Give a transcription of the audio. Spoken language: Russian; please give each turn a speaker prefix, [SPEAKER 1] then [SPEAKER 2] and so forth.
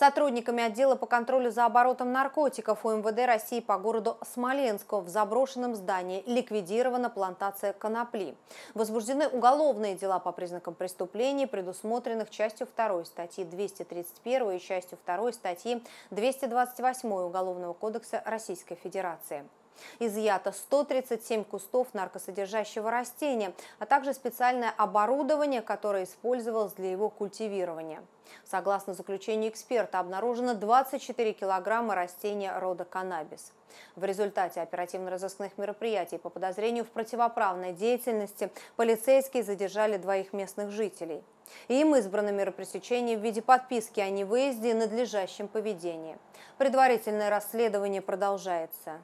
[SPEAKER 1] сотрудниками отдела по контролю за оборотом наркотиков у России по городу Смоленску в заброшенном здании ликвидирована плантация конопли. Возбуждены уголовные дела по признакам преступлений, предусмотренных частью 2 статьи 231 и частью 2 статьи 228 Уголовного кодекса Российской Федерации. Изъято 137 кустов наркосодержащего растения, а также специальное оборудование, которое использовалось для его культивирования. Согласно заключению эксперта, обнаружено 24 килограмма растения рода каннабис. В результате оперативно-розыскных мероприятий по подозрению в противоправной деятельности полицейские задержали двоих местных жителей. Им избрано меры пресечения в виде подписки о невыезде и надлежащем поведении. Предварительное расследование продолжается.